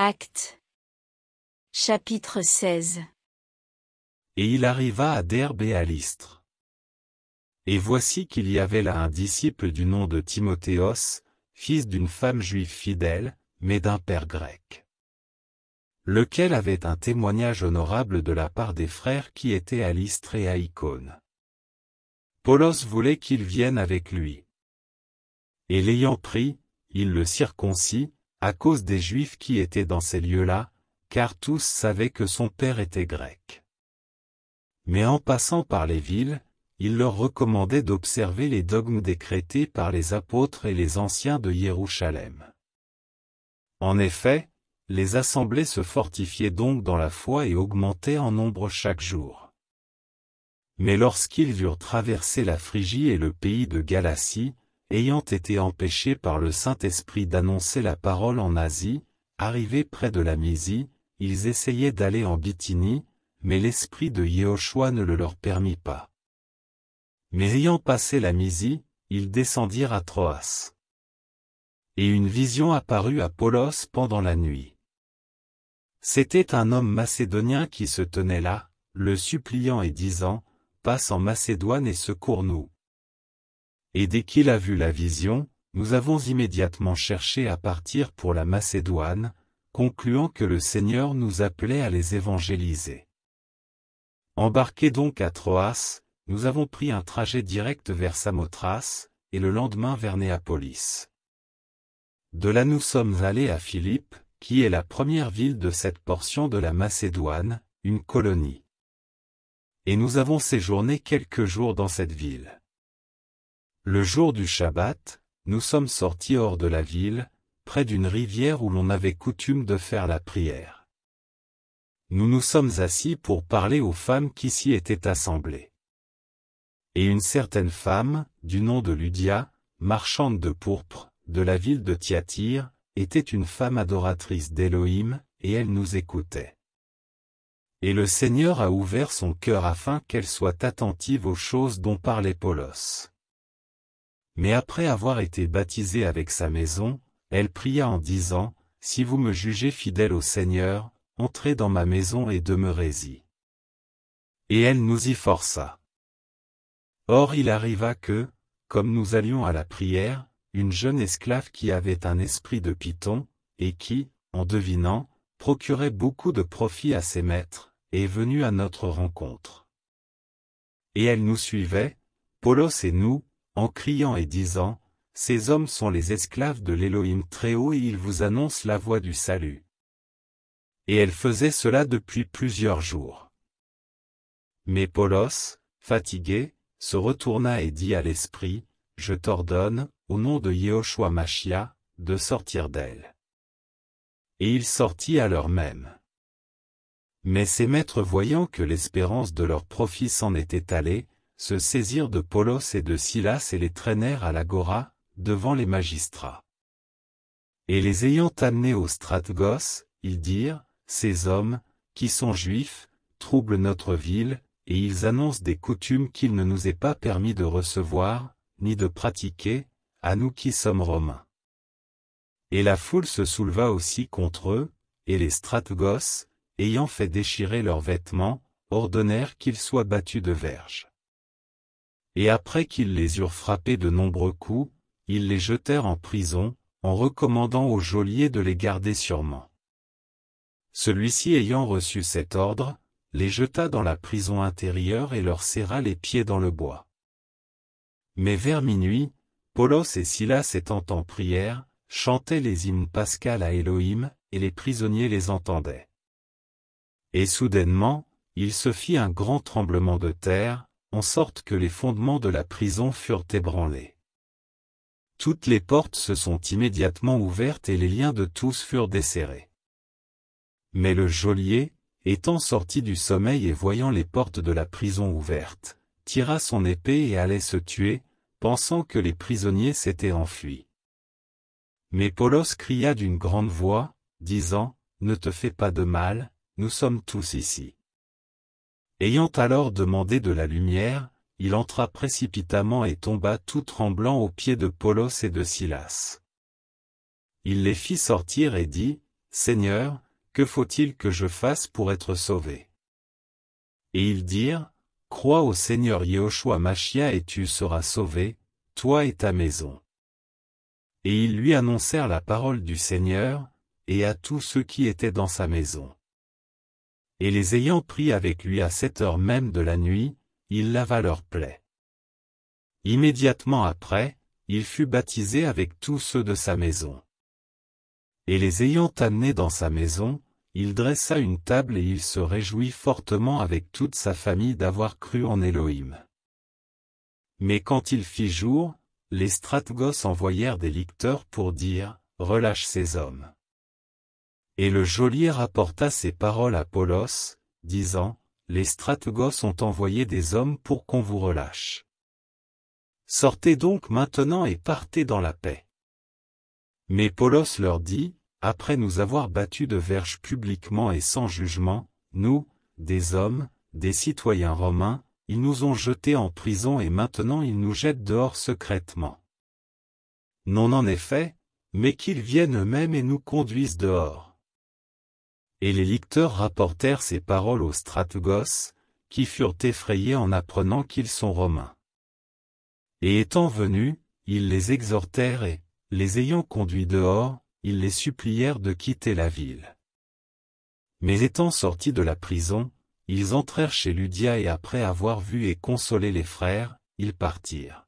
Acte. Chapitre 16 Et il arriva à Derbe et à Lystre. Et voici qu'il y avait là un disciple du nom de Timothéos, fils d'une femme juive fidèle, mais d'un père grec. Lequel avait un témoignage honorable de la part des frères qui étaient à Lystre et à Icône. Paulos voulait qu'il vienne avec lui. Et l'ayant pris, il le circoncit, à cause des Juifs qui étaient dans ces lieux-là, car tous savaient que son père était grec. Mais en passant par les villes, il leur recommandait d'observer les dogmes décrétés par les apôtres et les anciens de Jérusalem. En effet, les assemblées se fortifiaient donc dans la foi et augmentaient en nombre chaque jour. Mais lorsqu'ils eurent traversé la Phrygie et le pays de Galatie, ayant été empêchés par le Saint-Esprit d'annoncer la parole en Asie, arrivés près de la Misie, ils essayaient d'aller en Bithynie, mais l'esprit de Yehoshua ne le leur permit pas. Mais ayant passé la Misie, ils descendirent à Troas. Et une vision apparut à Polos pendant la nuit. C'était un homme macédonien qui se tenait là, le suppliant et disant, Passe en Macédoine et secours-nous. Et dès qu'il a vu la vision, nous avons immédiatement cherché à partir pour la Macédoine, concluant que le Seigneur nous appelait à les évangéliser. Embarqués donc à Troas, nous avons pris un trajet direct vers Samothrace, et le lendemain vers Néapolis. De là nous sommes allés à Philippe, qui est la première ville de cette portion de la Macédoine, une colonie. Et nous avons séjourné quelques jours dans cette ville. Le jour du Shabbat, nous sommes sortis hors de la ville, près d'une rivière où l'on avait coutume de faire la prière. Nous nous sommes assis pour parler aux femmes qui s'y étaient assemblées. Et une certaine femme, du nom de Ludia, marchande de pourpre, de la ville de Thyatire, était une femme adoratrice d'Élohim, et elle nous écoutait. Et le Seigneur a ouvert son cœur afin qu'elle soit attentive aux choses dont parlait Paulos. Mais après avoir été baptisée avec sa maison, elle pria en disant, Si vous me jugez fidèle au Seigneur, entrez dans ma maison et demeurez-y. Et elle nous y força. Or il arriva que, comme nous allions à la prière, une jeune esclave qui avait un esprit de python, et qui, en devinant, procurait beaucoup de profit à ses maîtres, est venue à notre rencontre. Et elle nous suivait, Polos et nous, en criant et disant, Ces hommes sont les esclaves de l'Élohim Très-Haut et ils vous annoncent la voie du salut. Et elle faisait cela depuis plusieurs jours. Mais Paulos, fatigué, se retourna et dit à l'esprit, Je t'ordonne, au nom de Yehoshua Machia, de sortir d'elle. Et il sortit à l'heure même. Mais ses maîtres voyant que l'espérance de leur profit s'en était allée, se saisirent de Polos et de Silas et les traînèrent à l'agora, devant les magistrats. Et les ayant amenés au Stratgos, ils dirent, Ces hommes, qui sont juifs, troublent notre ville, et ils annoncent des coutumes qu'il ne nous est pas permis de recevoir, ni de pratiquer, à nous qui sommes romains. Et la foule se souleva aussi contre eux, et les Stratgos, ayant fait déchirer leurs vêtements, ordonnèrent qu'ils soient battus de verges et après qu'ils les eurent frappés de nombreux coups, ils les jetèrent en prison, en recommandant au geôlier de les garder sûrement. Celui-ci ayant reçu cet ordre, les jeta dans la prison intérieure et leur serra les pieds dans le bois. Mais vers minuit, Paulos et Silas étant en prière, chantaient les hymnes pascal à Elohim, et les prisonniers les entendaient. Et soudainement, il se fit un grand tremblement de terre, en sorte que les fondements de la prison furent ébranlés. Toutes les portes se sont immédiatement ouvertes et les liens de tous furent desserrés. Mais le geôlier, étant sorti du sommeil et voyant les portes de la prison ouvertes, tira son épée et allait se tuer, pensant que les prisonniers s'étaient enfuis. Mais Polos cria d'une grande voix, disant, Ne te fais pas de mal, nous sommes tous ici. Ayant alors demandé de la lumière, il entra précipitamment et tomba tout tremblant aux pieds de Polos et de Silas. Il les fit sortir et dit, Seigneur, que faut-il que je fasse pour être sauvé Et ils dirent, Crois au Seigneur Yehoshua Machia et tu seras sauvé, toi et ta maison. Et ils lui annoncèrent la parole du Seigneur, et à tous ceux qui étaient dans sa maison et les ayant pris avec lui à cette heures même de la nuit, il lava leur plaies. Immédiatement après, il fut baptisé avec tous ceux de sa maison. Et les ayant amenés dans sa maison, il dressa une table et il se réjouit fortement avec toute sa famille d'avoir cru en Elohim. Mais quand il fit jour, les Stratgos envoyèrent des licteurs pour dire, Relâche ces hommes. Et le geôlier rapporta ces paroles à Polos, disant, Les stratégos ont envoyé des hommes pour qu'on vous relâche. Sortez donc maintenant et partez dans la paix. Mais Polos leur dit, Après nous avoir battus de verges publiquement et sans jugement, nous, des hommes, des citoyens romains, ils nous ont jetés en prison et maintenant ils nous jettent dehors secrètement. Non en effet, mais qu'ils viennent eux-mêmes et nous conduisent dehors. Et les lecteurs rapportèrent ces paroles aux Stratégos, qui furent effrayés en apprenant qu'ils sont romains. Et étant venus, ils les exhortèrent et, les ayant conduits dehors, ils les supplièrent de quitter la ville. Mais étant sortis de la prison, ils entrèrent chez Ludia et après avoir vu et consolé les frères, ils partirent.